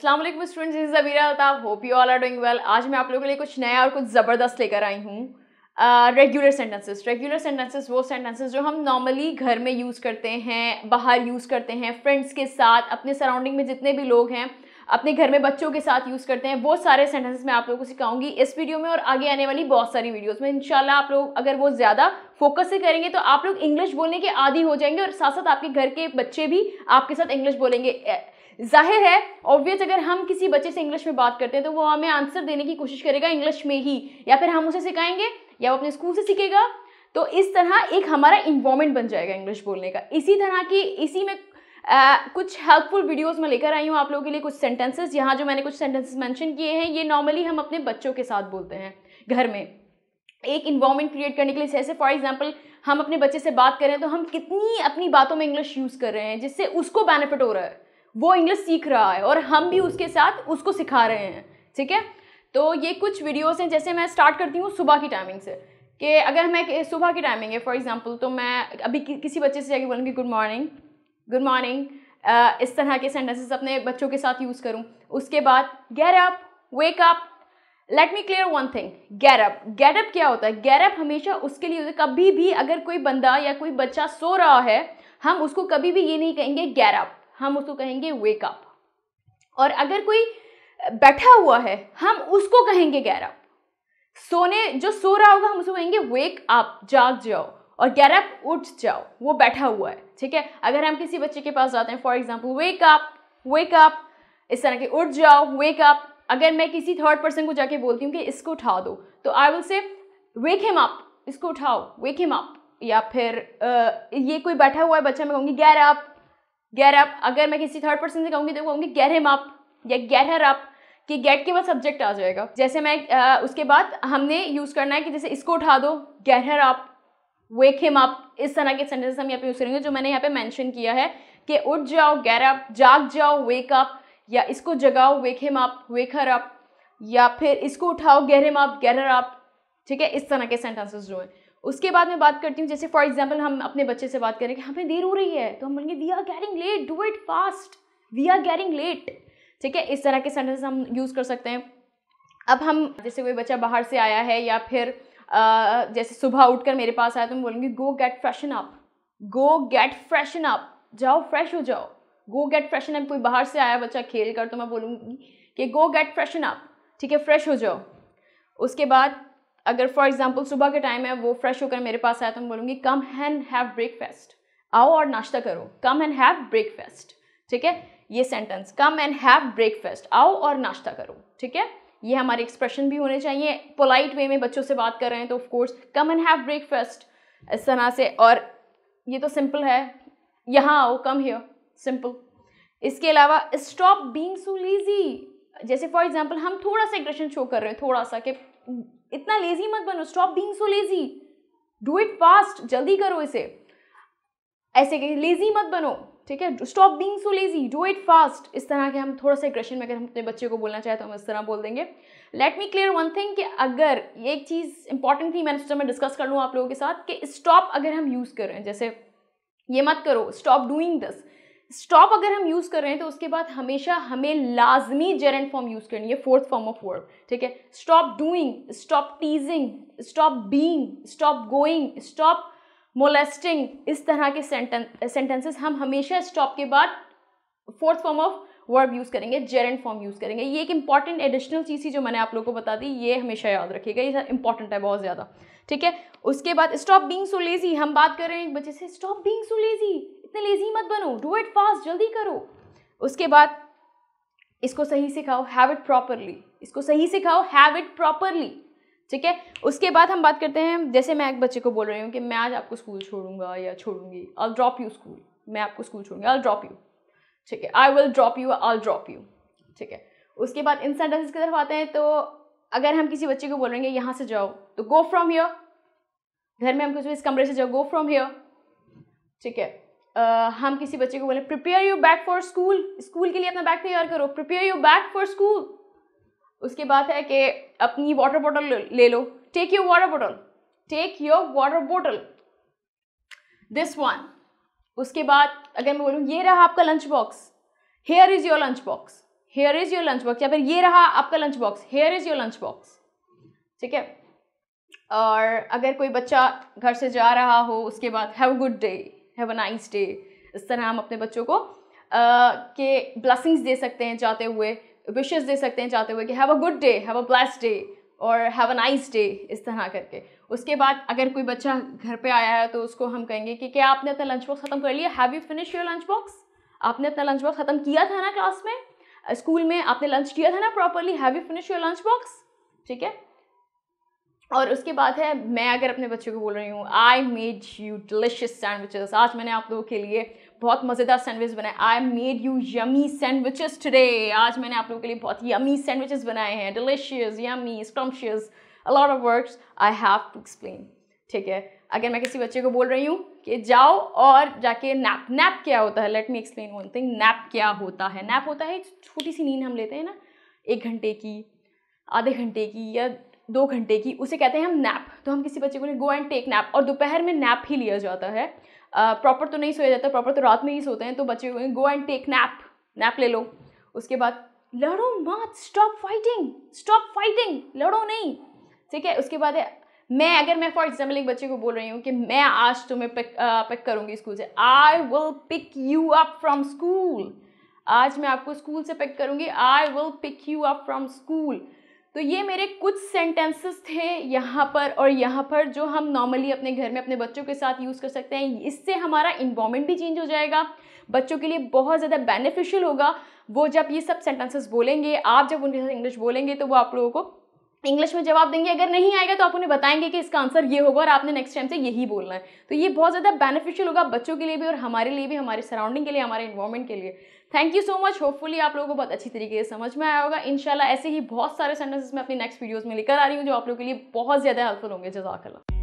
Aslam student students is Jabira hope you all are doing well आज मैं आप लोगों के लिए कुछ नया और कुछ ज़बरदस्त लेकर आई हूँ रेगुलर सेंटेंसेस रेगुलर सेंटेंसेस वो सेंटेंसेस जो हम नॉर्मली घर में यूज़ करते हैं बाहर यूज़ करते हैं फ्रेंड्स के साथ अपने सराउंडिंग में जितने भी लोग हैं अपने घर में बच्चों के साथ यूज़ करते हैं वो सारे सेंटेंसेस मैं आप लोगों को सिखाऊंगी इस वीडियो में और आगे आने वाली बहुत सारी वीडियोस में इंशाल्लाह आप लोग अगर वो ज़्यादा फोकस से करेंगे तो आप लोग इंग्लिश बोलने के आदि हो जाएंगे और साथ साथ आपके घर के बच्चे भी आपके साथ इंग्लिश बोलेंगे जाहिर है ऑब्वियस अगर हम किसी बच्चे से इंग्लिश में बात करते हैं तो वो हमें आंसर देने की कोशिश करेगा इंग्लिश में ही या फिर हम उसे सिखाएंगे या वो अपने स्कूल से सीखेगा तो इस तरह एक हमारा इन्वॉर्मेंट बन जाएगा इंग्लिश बोलने का इसी तरह की इसी में आ, कुछ हेल्पफुल वीडियोस मैं लेकर आई हूँ आप लोगों के लिए कुछ सेंटेंसेस यहाँ जो मैंने कुछ सेंटेंसेस मेंशन किए हैं ये नॉर्मली हम अपने बच्चों के साथ बोलते हैं घर में एक इन्वॉर्मेंट क्रिएट करने के लिए जैसे फॉर एग्जांपल हम अपने बच्चे से बात करें तो हम कितनी अपनी बातों में इंग्लिश यूज़ कर रहे हैं जिससे उसको बेनिफिट हो रहा है वो इंग्लिश सीख रहा है और हम भी उसके साथ उसको सिखा रहे हैं ठीक है तो ये कुछ वीडियोस हैं जैसे मैं स्टार्ट करती हूँ सुबह की टाइमिंग से कि अगर मैं सुबह की टाइमिंग है फॉर एग्ज़ाम्पल तो मैं अभी कि, किसी बच्चे से जाके बोलूँगी गुड मॉर्निंग गुड मॉर्निंग इस तरह के सेंटेंसेस अपने बच्चों के साथ यूज़ करूँ उसके बाद get up wake up let me clear one thing get up get up क्या होता है गैरअप हमेशा उसके लिए होता है कभी भी अगर कोई बंदा या कोई बच्चा सो रहा है हम उसको कभी भी ये नहीं कहेंगे गैरअप हम उसको कहेंगे वेक अप और अगर कोई बैठा हुआ है हम उसको कहेंगे गैरअप सोने जो सो रहा होगा हम उसको कहेंगे वेक अप जाग जाओ और गैरअप उठ जाओ वो बैठा हुआ है ठीक है अगर हम किसी बच्चे के पास जाते हैं for example wake up wake up इस तरह के उठ जाओ वेक अप अगर मैं किसी थर्ड पर्सन को जाके बोलती हूँ कि इसको उठा दो तो I will say wake him up इसको उठाओ वेक हिम अप या फिर आ, ये कोई बैठा हुआ है बच्चा मैं कहूँगी गैर अप गैर अप अगर मैं किसी थर्ड पर्सन से कहूँगी तो कहूँगी गैर हिम अप या गैर हर अप कि गेट के बाद सब्जेक्ट आ जाएगा जैसे मैं आ, उसके बाद हमने यूज़ करना है कि जैसे इसको उठा दो गैर हर अप वेक हेम अप इस तरह के सेंटेंस हम यहाँ पे यूज़ करेंगे जो मैंने यहाँ पे मेंशन किया है कि उठ जाओ गैर अप जाग जाओ वेक अप या इसको जगाओ वेक हेम अप वेक हर अप या फिर इसको उठाओ गहरे माप गहर आप ठीक है इस तरह के सेंटेंसेस जो हैं उसके बाद मैं बात करती हूँ जैसे फॉर एग्जाम्पल हम अपने बच्चे से बात करें कि हमें हाँ देर हो रही है तो हम बोलेंगे we are getting late do it fast we are getting late ठीक है इस तरह के सेंटेंस हम यूज़ कर सकते हैं अब हम जैसे कोई बच्चा बाहर से आया है या फिर आ, जैसे सुबह उठकर मेरे पास आया तो मैं बोलूँगी go get freshen up go get freshen up जाओ फ्रेश हो जाओ गो गेट फ्रेशन अप कोई बाहर से आया बच्चा खेल कर तो मैं बोलूँगी कि गो गेट फ्रेशन अप ठीक है फ्रेश हो जाओ उसके बाद अगर फॉर एग्जाम्पल सुबह के टाइम है वो फ्रेश होकर मेरे पास आया तो मैं बोलूँगी कम एंड हैव ब्रेकफास्ट आओ और नाश्ता करो कम एंड हैव ब्रेकफास्ट ठीक है ये sentence come and have breakfast आओ और नाश्ता करो ठीक है ये हमारे एक्सप्रेशन भी होने चाहिए पोलाइट वे में बच्चों से बात कर रहे हैं तो of course come and have breakfast इस तरह से और ये तो सिंपल है यहाँ आओ कम हियर सिंपल इसके अलावा स्टॉप बींग सो लीजी जैसे फॉर एग्जाम्पल हम थोड़ा सा एग्रेशन शो कर रहे हैं थोड़ा सा कि इतना लेजी मत बनो stop being so lazy do it fast जल्दी करो इसे ऐसे कि लेजी मत बनो ठीक है stop being so lazy do it fast इस तरह के हम थोड़ा सा एग्रेशन में अगर हम अपने बच्चे को बोलना चाहें तो हम इस तरह बोल देंगे let me clear one thing कि अगर ये एक चीज़ इंपॉर्टेंट थी मैंने सोचा मैं डिस्कस कर लूँ आप लोगों के साथ कि स्टॉप अगर हम यूज़ कर रहे हैं जैसे ये मत करो स्टॉप डूइंग दिस स्टॉप अगर हम यूज़ कर रहे हैं तो उसके बाद हमेशा हमें लाजमी जेरेंट फॉर्म यूज़ करनी है फोर्थ फॉर्म ऑफ वर्ब ठीक है stop doing stop teasing stop being stop going stop molesting इस तरह के सेंटेंसेस हम हमेशा स्टॉप के बाद fourth form of verb use करेंगे जेरेंट फॉर्म यूज़ करेंगे ये एक इंपॉर्टेंट एडिशनल चीज़ थी जो मैंने आप लोगों को बता दी ये हमेशा याद रखिएगा ये इंपॉर्टेंट है बहुत ज़्यादा ठीक है उसके बाद स्टॉप बींग सो लेजी हम बात कर रहे हैं एक बच्चे से स्टॉप बींग सो लेजी इतने लेजी मत बनो डू इट फास्ट जल्दी करो उसके बाद इसको सही से खाओ हैव इट प्रॉपरली इसको सही से खाओ हैव इट प्रॉपरली ठीक है उसके बाद हम बात करते हैं जैसे मैं एक बच्चे को बोल रही हूँ कि मैं आज आपको स्कूल छोड़ूंगा या छोड़ूंगी आल ड्रॉप यू स्कूल मैं आपको स्कूल छोड़ूंगी आल ड्रॉप यू ठीक है I will drop you I'll drop you ठीक है उसके बाद इन सेंटेंसेस की तरफ आते हैं तो अगर हम किसी बच्चे को बोल रहे हैं यहाँ से जाओ तो गो फ्रॉम हियर घर में हम कुछ इस कमरे से जाओ गो फ्रॉम हियर ठीक है Uh, हम किसी बच्चे को बोले prepare you back for school school के लिए अपना बैग तैयार करो प्रिपेयर यू बैक फॉर स्कूल उसके बाद है कि अपनी वाटर बॉटल ले लो take your water bottle take your water bottle this one उसके बाद अगर मैं बोलूँ ये रहा आपका lunch box here is your lunch box here is your lunch box या फिर ये रहा आपका lunch box here is your lunch box ठीक है और अगर कोई बच्चा घर से जा रहा हो उसके बाद have a good day have a nice day इस तरह हम अपने बच्चों को के ब्लसिंग्स दे सकते हैं जाते हुए विशेष दे सकते हैं जाते हुए कि have a good day have a blessed day और हैव अ नाइस डे इस तरह करके उसके बाद अगर कोई बच्चा घर पे आया है तो उसको हम कहेंगे कि क्या आपने अपना लंच बॉक्स ख़त्म कर लिया have you finish your lunch box आपने अपना लंच बॉक्स ख़त्म किया था ना क्लास में स्कूल में आपने लंच किया था ना properly have you finish your lunch box ठीक है और उसके बाद है मैं अगर अपने बच्चों को बोल रही हूँ I made you delicious sandwiches आज मैंने आप लोगों के लिए बहुत मज़ेदार सैंडविच बनाए I made you yummy sandwiches today आज मैंने आप लोगों के लिए बहुत यमी सैंडविचेस बनाए हैं delicious yummy scrumptious a lot of words I have to explain ठीक है अगर मैं किसी बच्चे को बोल रही हूँ कि जाओ और जाके नैप नैप क्या होता है let me explain one thing nap क्या होता है नैप होता है छोटी सी नींद हम लेते हैं ना एक घंटे की आधे घंटे की या दो घंटे की उसे कहते हैं हम नैप तो हम किसी बच्चे को गो एंड टेक नैप और दोपहर में नैप ही लिया जाता है प्रॉपर तो नहीं सोया जाता प्रॉपर तो रात में ही सोते हैं तो बच्चे को go and take nap nap ले लो उसके बाद लड़ो मत स्टॉप फाइटिंग स्टॉप फाइटिंग लड़ो नहीं ठीक है उसके बाद है मैं अगर मैं फॉर एग्जाम्पल एक बच्चे को बोल रही हूँ कि मैं आज तुम्हें पिक पिक करूँगी स्कूल से I will pick you up from school आज मैं आपको स्कूल से पिक करूँगी I will pick you up from school तो ये मेरे कुछ सेंटेंसेस थे यहाँ पर और यहाँ पर जो हम नॉर्मली अपने घर में अपने बच्चों के साथ यूज़ कर सकते हैं इससे हमारा इन्वामेंट भी चेंज हो जाएगा बच्चों के लिए बहुत ज़्यादा बेनिफिशियल होगा वो जब ये सब सेंटेंसेस बोलेंगे आप जब उनके साथ इंग्लिश बोलेंगे तो वो आप लोगों को इंग्लिश में जवाब देंगे अगर नहीं आएगा तो आप उन्हें बताएंगे कि इसका आंसर ये होगा और आपने नेक्स्ट टाइम से यही बोलना है तो ये बहुत ज़्यादा बेनिफिशियल होगा बच्चों के लिए भी और हमारे लिए भी हमारे सराउंडिंग के लिए हमारे इन्वायरमेंट के लिए thank you so much hopefully आप लोगों को बहुत अच्छी तरीके से समझ में आया होगा इनशाला ऐसे ही बहुत सारे सेंटेंसेस मैं अपनी नेक्स्ट वीडियोज़ में लेकर आ रही हूँ जो आप लोगों के लिए बहुत ज़्यादा हेल्पफुल होंगे जजाकला